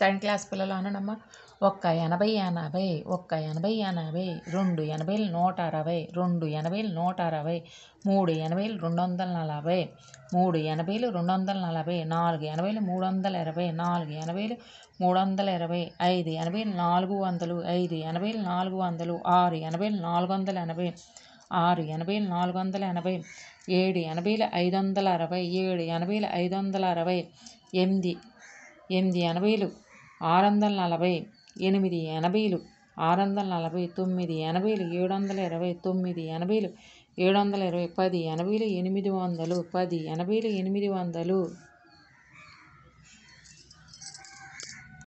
second class పిల్లలు ఒక్క ఎనభై ఎనభై ఒక్క ఎనభై ఎనభై రెండు ఎనభైలు నూట అరవై రెండు ఎనభైలు నూట అరవై మూడు ఎనభైలు రెండు వందల నలభై మూడు ఎనభైలు రెండు వందల నలభై నాలుగు ఎనభైలు మూడు వందల ఇరవై నాలుగు ఎనభైలు మూడు వందల ఇరవై ఐదు ఎనభైలు నాలుగు వందలు ఐదు ఎనభైలు నాలుగు వందలు ఆరు ఎనభైలు నాలుగు వందల ఎనభై ఆరు ఎనభైలు నాలుగు వందల ఎనభై ఏడు ఎనభైలు ఐదు వందల అరవై ఏడు ఎనభైలు ఐదు వందల అరవై ఎనిమిది ఎనిమిది ఎనభైలు ఆరు వందల నలభై ఎనిమిది ఎనభైలు ఆరు వందల నలభై తొమ్మిది ఎనభైలు ఏడు వందల ఇరవై తొమ్మిది ఎనభైలు ఏడు వందల ఇరవై పది ఎనభైలు ఎనిమిది వందలు పది ఎనభైలు ఎనిమిది వందలు